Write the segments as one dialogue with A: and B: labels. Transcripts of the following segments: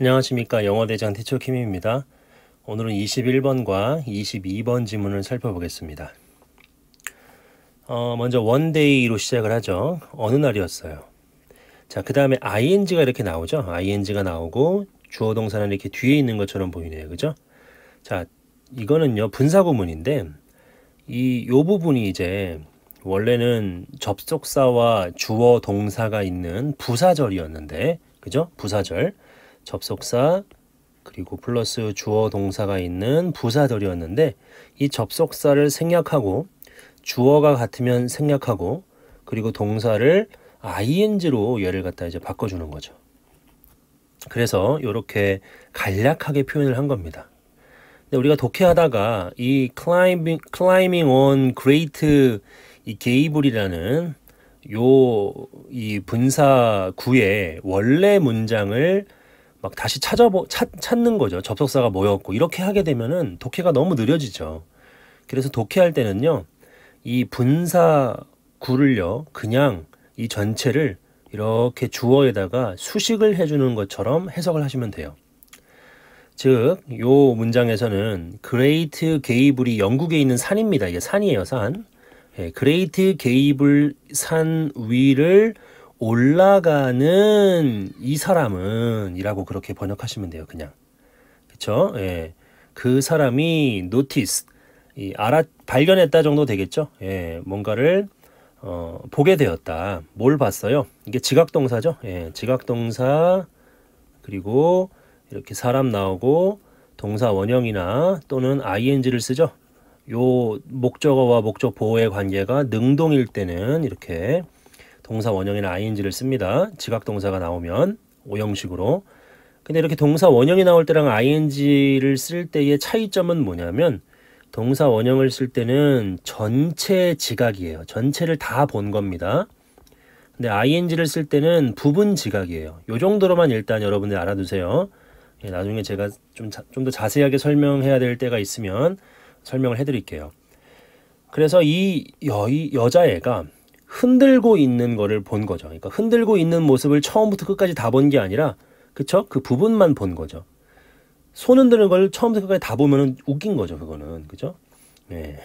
A: 안녕하십니까 영어대장 태초 킴입니다. 오늘은 21번과 22번 지문을 살펴보겠습니다. 어, 먼저 원데이로 시작을 하죠. 어느 날이었어요. 자, 그 다음에 ing가 이렇게 나오죠. ing가 나오고 주어 동사는 이렇게 뒤에 있는 것처럼 보이네요. 그죠? 자, 이거는요 분사구문인데 이 요 부분이 이제 원래는 접속사와 주어 동사가 있는 부사절이었는데 그죠? 부사절. 접속사 그리고 플러스 주어 동사가 있는 부사절이었는데 이 접속사를 생략하고 주어가 같으면 생략하고 그리고 동사를 ing로 얘를 갖다 이제 바꿔주는 거죠. 그래서 이렇게 간략하게 표현을 한 겁니다. 근데 우리가 독해하다가 이 climbing, climbing on great 이 게이블이라는 요 이 분사구의 원래 문장을 막 다시 찾아보 찾, 찾는 거죠. 접속사가 뭐였고 이렇게 하게 되면은 독해가 너무 느려지죠. 그래서 독해할 때는요. 이 분사구를요. 그냥 이 전체를 이렇게 주어에다가 수식을 해주는 것처럼 해석을 하시면 돼요. 즉, 요 문장에서는 그레이트 게이블이 영국에 있는 산입니다. 이게 산이에요, 산. 예, 그레이트 게이블 산 위를 올라가는 이 사람은 이라고 그렇게 번역하시면 돼요. 그냥. 그쵸? 예. 그 사람이 notice, 이 알아, 발견했다 정도 되겠죠? 예. 뭔가를, 어, 보게 되었다. 뭘 봤어요? 이게 지각동사죠? 예. 지각동사, 그리고 이렇게 사람 나오고, 동사 원형이나 또는 ing를 쓰죠? 요 목적어와 목적 보호의 관계가 능동일 때는 이렇게 동사 원형이나 ing를 씁니다. 지각 동사가 나오면 오형식으로. 근데 이렇게 동사 원형이 나올 때랑 ing를 쓸 때의 차이점은 뭐냐면 동사 원형을 쓸 때는 전체 지각이에요. 전체를 다 본 겁니다. 근데 ing를 쓸 때는 부분 지각이에요. 요 정도로만 일단 여러분들 알아두세요. 예, 나중에 제가 좀 좀 더 자세하게 설명해야 될 때가 있으면 설명을 해드릴게요. 그래서 이, 여, 이 여자애가 흔들고 있는 거를 본 거죠. 그러니까 흔들고 있는 모습을 처음부터 끝까지 다 본 게 아니라 그쵸? 그 부분만 본 거죠. 손 흔드는 걸 처음부터 끝까지 다보면 웃긴 거죠. 그거는 그죠? 예. 네.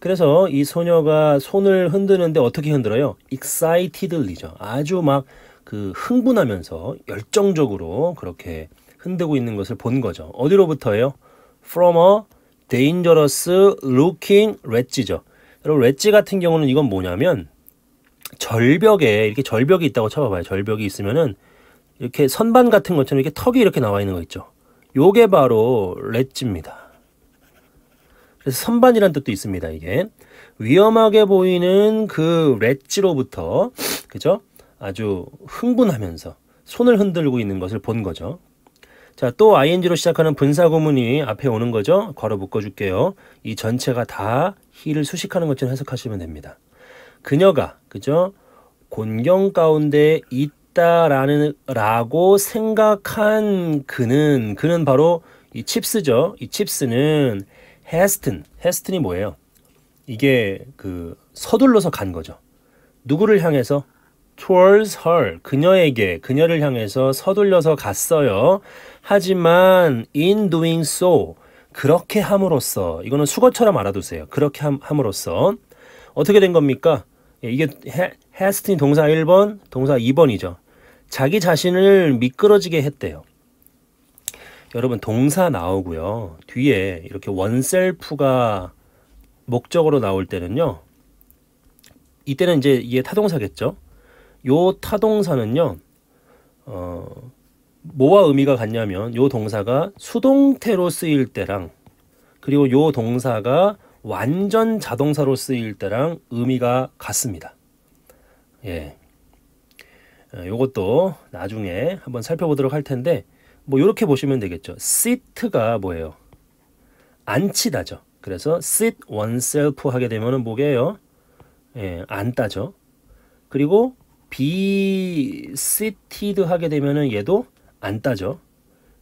A: 그래서 이 소녀가 손을 흔드는데 어떻게 흔들어요? excitedly죠. 아주 막 그 흥분하면서 열정적으로 그렇게 흔들고 있는 것을 본 거죠. 어디로부터예요? from a dangerous looking rat 죠 여러분 r a 같은 경우는 이건 뭐냐면 절벽에 이렇게 절벽이 있다고 쳐봐봐요. 절벽이 있으면은 이렇게 선반 같은 것처럼 이렇게 턱이 이렇게 나와 있는 거 있죠. 요게 바로 렛지입니다. 그래서 선반이란 뜻도 있습니다. 이게 위험하게 보이는 그 렛지로부터 그죠? 아주 흥분하면서 손을 흔들고 있는 것을 본 거죠. 자, 또 ing로 시작하는 분사 구문이 앞에 오는 거죠. 괄호 묶어 줄게요. 이 전체가 다 히를 수식하는 것처럼 해석하시면 됩니다. 그녀가 그죠? 곤경 가운데 있다라는 라고 생각한 그는 그는 바로 이 칩스죠. 이 칩스는 헤스튼. 헤스튼이 뭐예요? 이게 그 서둘러서 간 거죠. 누구를 향해서? towards her. 그녀에게, 그녀를 향해서 서둘러서 갔어요. 하지만 in doing so. 그렇게 함으로써 이거는 수거처럼 알아두세요. 그렇게 함, 함으로써 어떻게 된 겁니까? 예, 이게 헤스틴 동사 1번, 동사 2번이죠. 자기 자신을 미끄러지게 했대요. 여러분 동사 나오고요. 뒤에 이렇게 원셀프가 목적으로 나올 때는요. 이때는 이제 이게 타동사겠죠. 요 타동사는요. 어, 뭐와 의미가 같냐면 요 동사가 수동태로 쓰일 때랑 그리고 요 동사가 완전 자동사로 쓰일 때랑 의미가 같습니다. 예. 어, 요것도 나중에 한번 살펴보도록 할 텐데 뭐 이렇게 보시면 되겠죠. sit가 뭐예요? 앉히다죠. 그래서 sit oneself 하게 되면은 뭐게요? 예, 앉다죠. 그리고 be seated 하게 되면은 얘도 앉다죠.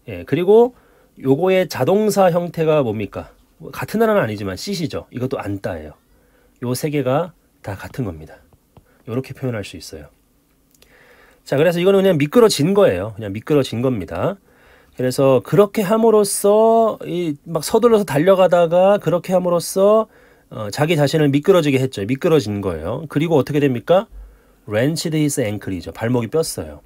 A: 예, 그리고 요거의 자동사 형태가 뭡니까? 같은 나라는 아니지만 씻시죠 이것도 안따예요. 요 세 개가 다 같은 겁니다. 이렇게 표현할 수 있어요. 자, 그래서 이거는 그냥 미끄러진 거예요. 그냥 미끄러진 겁니다. 그래서 그렇게 함으로써 이 막 서둘러서 달려가다가 그렇게 함으로써 어, 자기 자신을 미끄러지게 했죠. 미끄러진 거예요. 그리고 어떻게 됩니까? 렌치데이스 앵클이죠 발목이 뼈어요.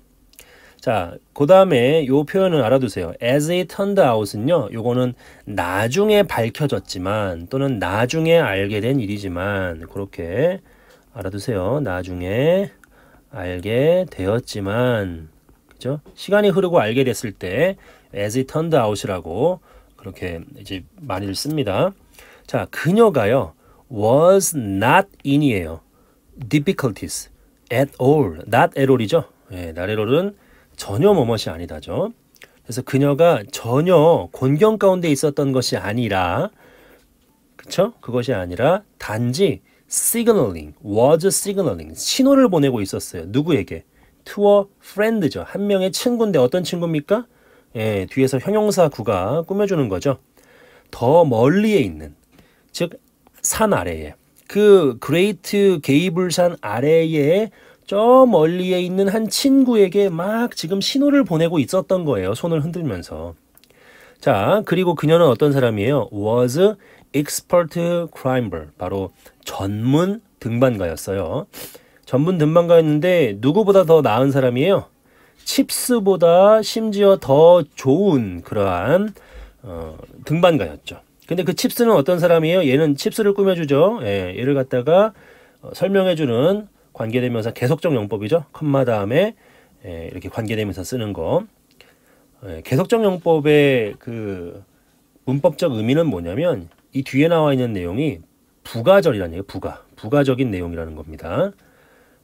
A: 자, 그 다음에 요표현을 알아두세요. as it turned out은요, 요거는 나중에 밝혀졌지만, 또는 나중에 알게 된 일이지만, 그렇게 알아두세요. 나중에 알게 되었지만, 그죠? 시간이 흐르고 알게 됐을 때, as it turned out이라고 그렇게 이제 많이를 씁니다. 자, 그녀가요, was not in이에요. difficulties at all. not at all이죠. 예, not at all은 전혀 머뭇이 아니다죠. 그래서 그녀가 전혀 곤경 가운데 있었던 것이 아니라 그쵸? 그것이 아니라 단지 signaling, was signaling, 신호를 보내고 있었어요. 누구에게? 투어 프렌드죠. 한 명의 친구인데 어떤 친구입니까? 예, 뒤에서 형용사 구가 꾸며주는 거죠. 더 멀리에 있는, 즉 산 아래에, 그 그레이트 게이블산 아래에 저 멀리에 있는 한 친구에게 막 지금 신호를 보내고 있었던 거예요. 손을 흔들면서. 자, 그리고 그녀는 어떤 사람이에요? was expert climber. 바로 전문 등반가였어요. 전문 등반가였는데 누구보다 더 나은 사람이에요. 칩스보다 심지어 더 좋은 그러한 어, 등반가였죠. 근데 그 칩스는 어떤 사람이에요? 얘는 칩스를 꾸며주죠. 예, 얘를 갖다가 어, 설명해주는 관계대명사 계속적 용법이죠. 컴마 다음에 예, 이렇게 관계대명사 쓰는 거. 예, 계속적 용법의 그 문법적 의미는 뭐냐면 이 뒤에 나와 있는 내용이 부가절이라는 얘기예요. 부가. 부가적인 내용이라는 겁니다.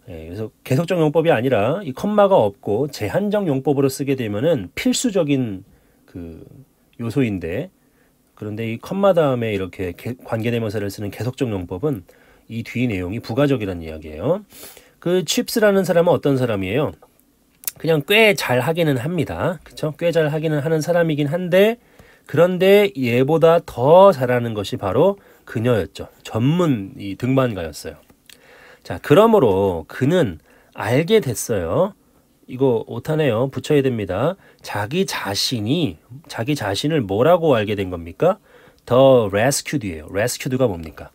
A: 예, 그래서 계속적 용법이 아니라 이 컴마가 없고 제한적 용법으로 쓰게 되면은 필수적인 그 요소인데 그런데 이 컴마 다음에 이렇게 관계대명사를 쓰는 계속적 용법은 이뒤 내용이 부가적이라는 이야기예요. 그 칩스라는 사람은 어떤 사람이에요? 그냥 꽤 잘 하기는 합니다. 그쵸? 꽤잘 하기는 하는 사람이긴 한데 그런데 얘보다 더 잘하는 것이 바로 그녀였죠. 전문 이 등반가였어요. 자, 그러므로 그는 알게 됐어요. 이거 오타네요. 붙여야 됩니다. 자기 자신이 자기 자신을 뭐라고 알게 된 겁니까? 더 레스큐드예요. 레스큐드가 뭡니까?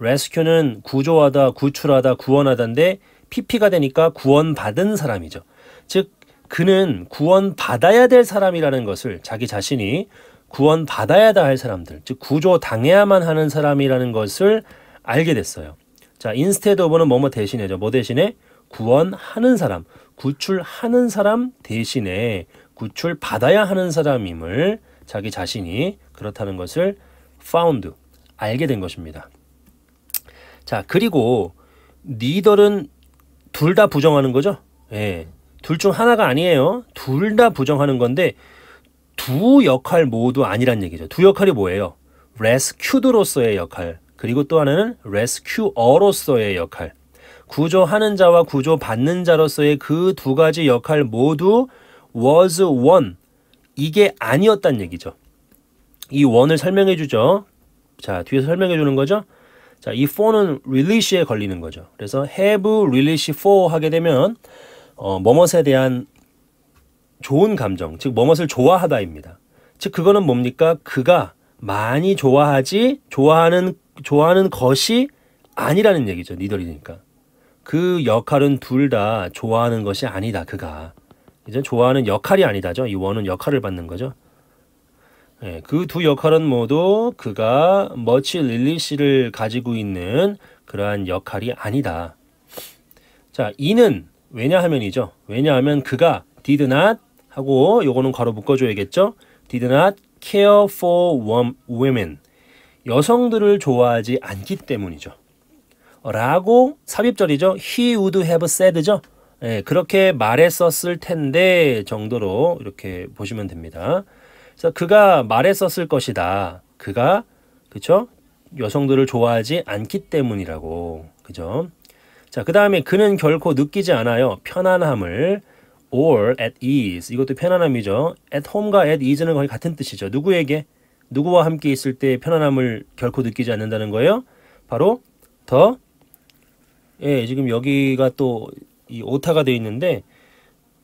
A: rescue는 구조하다, 구출하다, 구원하다인데 PP가 되니까 구원받은 사람이죠. 즉 그는 구원받아야 될 사람이라는 것을 자기 자신이 구원받아야 할 사람들, 즉 구조당해야만 하는 사람이라는 것을 알게 됐어요. 자, instead of는 뭐뭐 대신에죠뭐 대신에 구원하는 사람, 구출하는 사람 대신에 구출받아야 하는 사람임을 자기 자신이 그렇다는 것을 found, 알게 된 것입니다. 자, 그리고 니들은 둘 다 부정하는 거죠? 예. 둘 중 하나가 아니에요. 둘 다 부정하는 건데 두 역할 모두 아니란 얘기죠. 두 역할이 뭐예요? 레스큐드로서의 역할, 그리고 또 하나는 레스큐어로서의 역할. 구조하는 자와 구조받는 자로서의 그 두 가지 역할 모두 was one. 이게 아니었단 얘기죠. 이 원을 설명해 주죠. 자, 뒤에서 설명해 주는 거죠. 자, 이 for는 release에 걸리는 거죠. 그래서 have release for 하게 되면 어, 뭐뭇에 대한 좋은 감정, 즉 뭐뭇을 좋아하다입니다. 즉 그거는 뭡니까? 그가 많이 좋아하지 좋아하는 좋아하는 것이 아니라는 얘기죠. 니들이니까. 그 역할은 둘 다 좋아하는 것이 아니다. 그가. 이제 좋아하는 역할이 아니다죠. 이 원은 역할을 받는 거죠. 예, 그두 역할은 모두 그가 머치 릴리시를 가지고 있는 그러한 역할이 아니다. 자, 이는 왜냐하면이죠. 왜냐하면 그가 did not 하고 요거는 괄호 묶어줘야겠죠. did not care for women. 여성들을 좋아하지 않기 때문이죠. 라고 삽입절이죠. he would have said죠. 예, 그렇게 말했었을 텐데 정도로 이렇게 보시면 됩니다. 그래서 그가 말했었을 것이다. 그가 그쵸? 여성들을 좋아하지 않기 때문이라고. 그죠? 자, 그 다음에 그는 결코 느끼지 않아요. 편안함을 or at ease. 이것도 편안함이죠. at home과 at ease는 거의 같은 뜻이죠. 누구에게 누구와 함께 있을 때 편안함을 결코 느끼지 않는다는 거예요. 바로 더 예, 지금 여기가 또 이 오타가 되어 있는데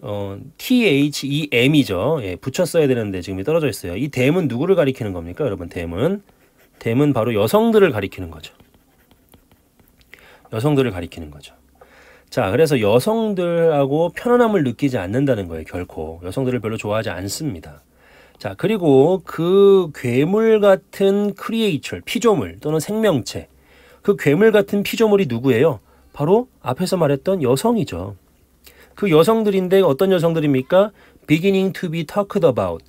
A: 어, THEM이죠. 예, 붙였어야 되는데 지금 떨어져 있어요. 이 댐은 누구를 가리키는 겁니까? 여러분, 댐은? 댐은 바로 여성들을 가리키는 거죠. 여성들을 가리키는 거죠. 자, 그래서 여성들하고 편안함을 느끼지 않는다는 거예요, 결코. 여성들을 별로 좋아하지 않습니다. 자, 그리고 그 괴물 같은 크리에이처, 피조물 또는 생명체. 그 괴물 같은 피조물이 누구예요? 바로 앞에서 말했던 여성이죠. 그 여성들인데 어떤 여성들입니까? beginning to be talked about.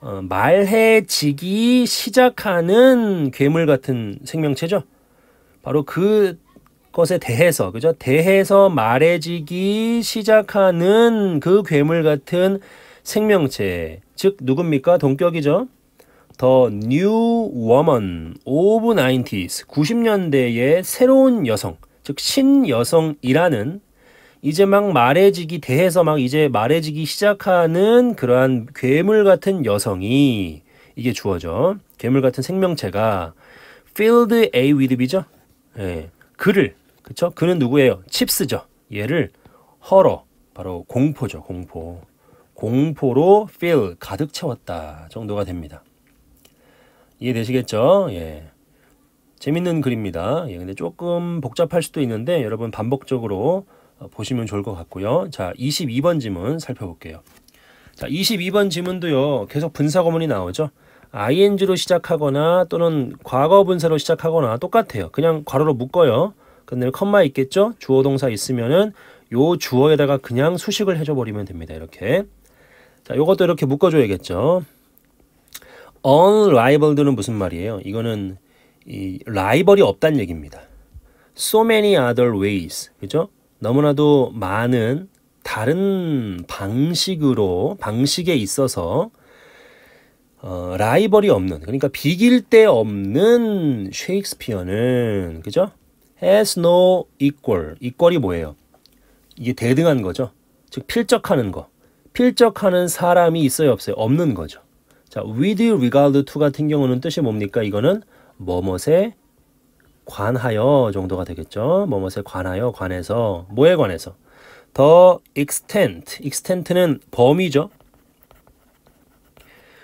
A: 어, 말해지기 시작하는 괴물 같은 생명체죠. 바로 그 것에 대해서, 그죠? 대해서 말해지기 시작하는 그 괴물 같은 생명체. 즉, 누굽니까? 동격이죠. 더 New Woman of 90s, 90년대의 새로운 여성, 즉 신여성이라는 이제 막 말해지기 대해서 막 이제 말해지기 시작하는 그러한 괴물 같은 여성이 이게 주어져 괴물 같은 생명체가 field A with B죠. 예. 그를 그쵸? 그는 누구예요? 칩스죠. 얘를 헐어 바로 공포죠. 공포. 공포로 fill 가득 채웠다 정도가 됩니다. 이해되시겠죠? 예. 재밌는 글입니다. 예, 근데 조금 복잡할 수도 있는데 여러분 반복적으로 어, 보시면 좋을 것 같고요. 자, 22번 지문 살펴볼게요. 자, 22번 지문도요. 계속 분사 고문이 나오죠. ing로 시작하거나 또는 과거 분사로 시작하거나 똑같아요. 그냥 괄호로 묶어요. 근데 컴마 있겠죠? 주어 동사 있으면은 요 주어에다가 그냥 수식을 해줘 버리면 됩니다. 이렇게. 자, 요것도 이렇게 묶어 줘야겠죠. unrivaled는 무슨 말이에요? 이거는 이 라이벌이 없다는 얘기입니다. so many other ways. 그죠? 너무나도 많은 다른 방식으로 방식에 있어서 어, 라이벌이 없는 그러니까 비길 데 없는 셰익스피어는 그죠? has no equal. equal이 뭐예요? 이게 대등한 거죠. 즉 필적하는 거. 필적하는 사람이 있어요 없어요? 없는 거죠. 자, with regard to 같은 경우는 뜻이 뭡니까? 이거는 뭐뭐에 관하여 정도가 되겠죠. 뭐뭐에 관하여 관해서 뭐에 관해서 더 extent extent는 범위죠.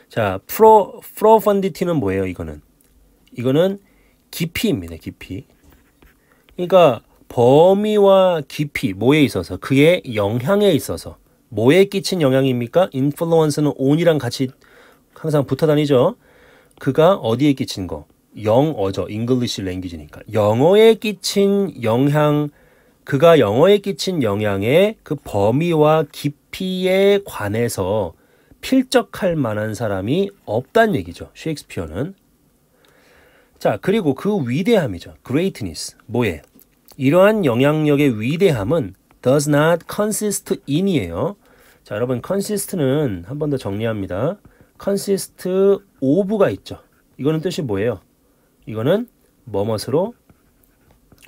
A: 자, pro p r o f 는 뭐예요? 이거는 이거는 깊이입니다. 깊이. 그러니까 범위와 깊이 뭐에 있어서 그의 영향에 있어서 뭐에 끼친 영향입니까? 인플루언스는 온이랑 같이 항상 붙어 다니죠. 그가 어디에 끼친 거. 영어죠. 잉글리시 랭귀지니까. 영어에 끼친 영향, 그가 영어에 끼친 영향의 그 범위와 깊이에 관해서 필적할 만한 사람이 없단 얘기죠. 셰익스피어는. 자, 그리고 그 위대함이죠. greatness. 뭐에? 이러한 영향력의 위대함은 does not consist in이에요. 자, 여러분 consist는 한 번 더 정리합니다. consist of가 있죠. 이거는 뜻이 뭐예요? 이거는 뭐뭇으로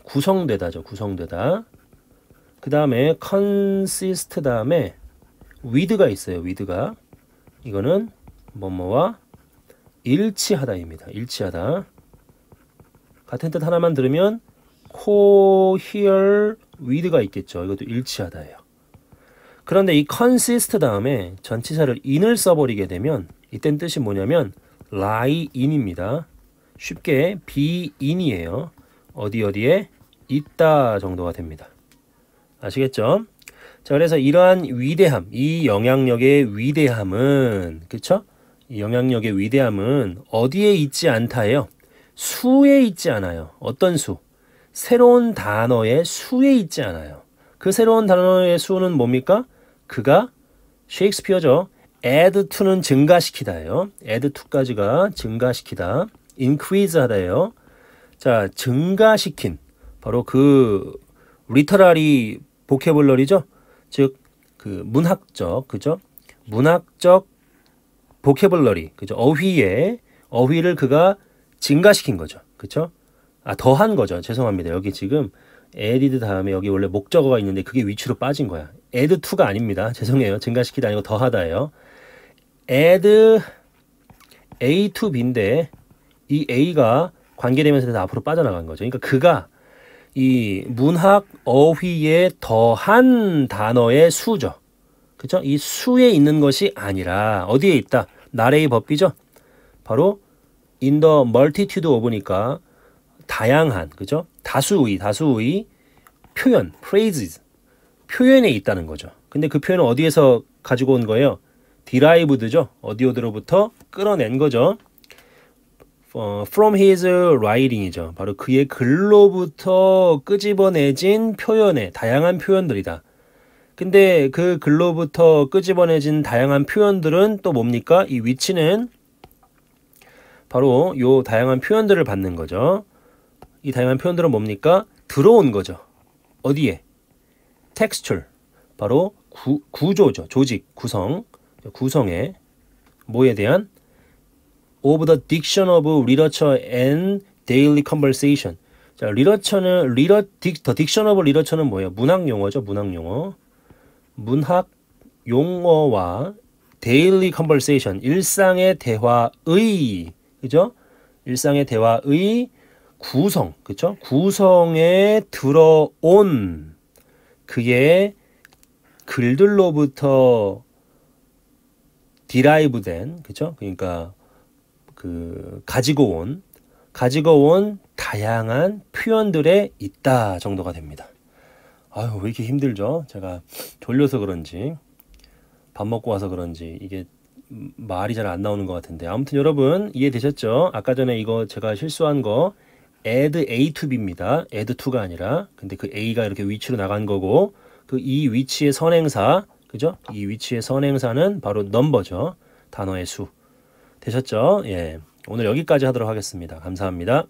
A: 구성되다죠. 구성되다. 그 다음에 consist 다음에 with가 있어요. with가 이거는 뭐뭐와 일치하다입니다. 일치하다. 같은 뜻 하나만 들으면 cohere with가 있겠죠. 이것도 일치하다예요. 그런데 이 consist 다음에 전치사를 in을 써버리게 되면 이땐 뜻이 뭐냐면 lie in입니다. 쉽게 비인이에요. 어디 어디에 있다 정도가 됩니다. 아시겠죠? 자, 그래서 이러한 위대함, 이 영향력의 위대함은, 그쵸? 이 영향력의 위대함은 어디에 있지 않다예요? 수에 있지 않아요. 어떤 수? 새로운 단어의 수에 있지 않아요. 그 새로운 단어의 수는 뭡니까? 그가 셰익스피어죠. add to는 증가시키다예요. add to까지가 증가시키다. increase 하래요. 자, 증가시킨 바로 그 리터라리 보케블러리죠. 즉그 문학적 그죠? 문학적 보케블러리 그죠? 어휘에 어휘를 그가 증가시킨 거죠. 그쵸? 아, 더한 거죠. 죄송합니다. 여기 지금 added 다음에 여기 원래 목적어가 있는데 그게 위치로 빠진 거야. add to가 아닙니다. 죄송해요. 증가시키다 아니고 더하다예요. add a to b인데 이 A가 관계되면서 앞으로 빠져나간 거죠. 그러니까 그가 이 문학 어휘에 더한 단어의 수죠. 그죠? 이 수에 있는 것이 아니라 어디에 있다? 나레의 법이죠. 바로 in the multitude of니까 다양한 그죠? 다수의 다수의 표현 phrases 표현에 있다는 거죠. 근데 그 표현은 어디에서 가지고 온 거예요? 디라이브드죠. 어디오드로부터 끌어낸 거죠. 어, from his writing이죠. 바로 그의 글로부터 끄집어내진 표현의 다양한 표현들이다. 근데 그 글로부터 끄집어내진 다양한 표현들은 또 뭡니까? 이 위치는 바로 요 다양한 표현들을 받는 거죠. 이 다양한 표현들은 뭡니까? 들어온 거죠. 어디에? 텍스툴. 바로 구, 구조죠. 조직, 구성. 구성에 뭐에 대한 of the diction of literature and daily conversation. 자, 리러처는 리러 딕, 더 딕션 오브 리러처는 뭐예요? 문학 용어죠, 문학 용어. 문학 용어와 데일리 컨버세이션, 일상의 대화의 그죠? 일상의 대화의 구성, 그죠? 구성에 들어온 그의 글들로부터 디라이브된, 그죠? 그러니까 그 가지고 온 가지고 온 다양한 표현들에 있다 정도가 됩니다. 아유 왜 이렇게 힘들죠? 제가 졸려서 그런지 밥 먹고 와서 그런지 이게 말이 잘 안 나오는 것 같은데 아무튼 여러분 이해되셨죠? 아까 전에 이거 제가 실수한 거 add a to b입니다. add to가 아니라 근데 그 a가 이렇게 위치로 나간 거고 그 이 위치의 선행사 그죠? 이 위치의 선행사는 바로 넘버죠. 단어의 수. 되셨죠? 예. 오늘 여기까지 하도록 하겠습니다. 감사합니다.